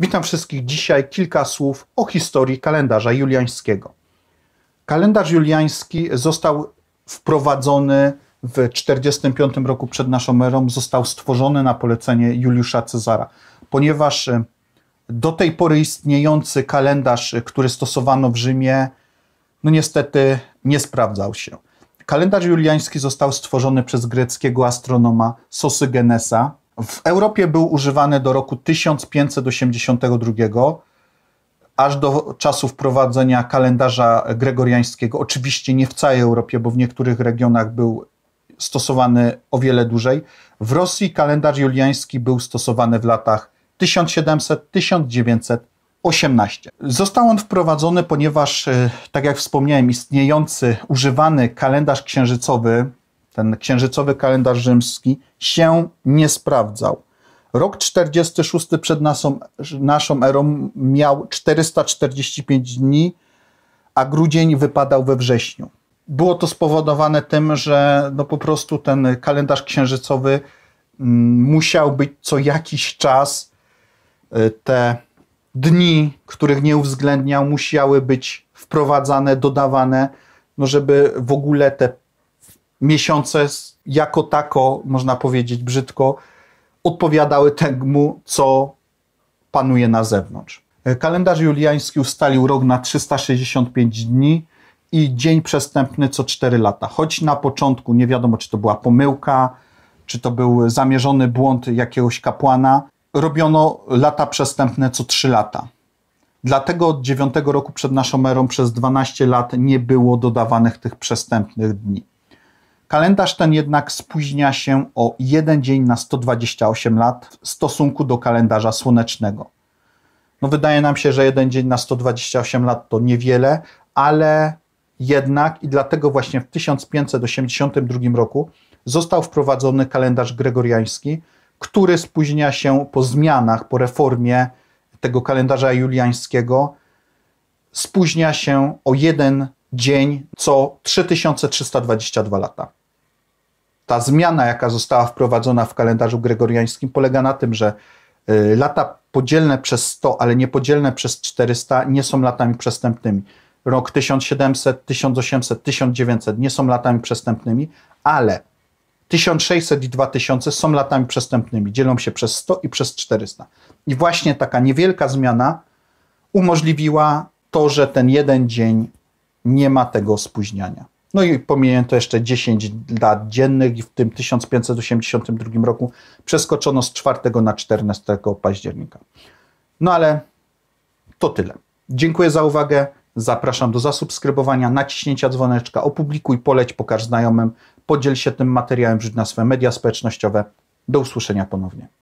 Witam wszystkich dzisiaj. Kilka słów o historii kalendarza juliańskiego. Kalendarz juliański został wprowadzony w 45 roku przed naszą erą, został stworzony na polecenie Juliusza Cezara, ponieważ e, do tej pory istniejący kalendarz, e, który stosowano w Rzymie, no niestety nie sprawdzał się. Kalendarz juliański został stworzony przez greckiego astronoma Sosygenesa, w Europie był używany do roku 1582, aż do czasu wprowadzenia kalendarza gregoriańskiego. Oczywiście nie w całej Europie, bo w niektórych regionach był stosowany o wiele dłużej. W Rosji kalendarz juliański był stosowany w latach 1700-1918. Został on wprowadzony, ponieważ, e, tak jak wspomniałem, istniejący, używany kalendarz księżycowy ten księżycowy kalendarz rzymski, się nie sprawdzał. Rok 46 przed naszą, naszą erą miał 445 dni, a grudzień wypadał we wrześniu. Było to spowodowane tym, że no po prostu ten kalendarz księżycowy mm, musiał być co jakiś czas y, te dni, których nie uwzględniał, musiały być wprowadzane, dodawane, no żeby w ogóle te miesiące jako tako, można powiedzieć brzydko, odpowiadały temu, co panuje na zewnątrz. Kalendarz juliański ustalił rok na 365 dni i dzień przestępny co 4 lata. Choć na początku nie wiadomo, czy to była pomyłka, czy to był zamierzony błąd jakiegoś kapłana, robiono lata przestępne co 3 lata. Dlatego od 9 roku przed naszą erą przez 12 lat nie było dodawanych tych przestępnych dni. Kalendarz ten jednak spóźnia się o jeden dzień na 128 lat w stosunku do kalendarza słonecznego. No wydaje nam się, że jeden dzień na 128 lat to niewiele, ale jednak i dlatego właśnie w 1582 roku został wprowadzony kalendarz gregoriański, który spóźnia się po zmianach, po reformie tego kalendarza juliańskiego, spóźnia się o jeden dzień co 3322 lata ta zmiana, jaka została wprowadzona w kalendarzu gregoriańskim, polega na tym, że y, lata podzielne przez 100, ale niepodzielne przez 400 nie są latami przestępnymi. Rok 1700, 1800, 1900 nie są latami przestępnymi, ale 1600 i 2000 są latami przestępnymi. Dzielą się przez 100 i przez 400. I właśnie taka niewielka zmiana umożliwiła to, że ten jeden dzień nie ma tego spóźniania. No i pominięto jeszcze 10 lat dziennych i w tym 1582 roku przeskoczono z 4 na 14 października. No ale to tyle. Dziękuję za uwagę. Zapraszam do zasubskrybowania, naciśnięcia dzwoneczka, opublikuj, poleć, pokaż znajomym, podziel się tym materiałem, wrzuć na swoje media społecznościowe. Do usłyszenia ponownie.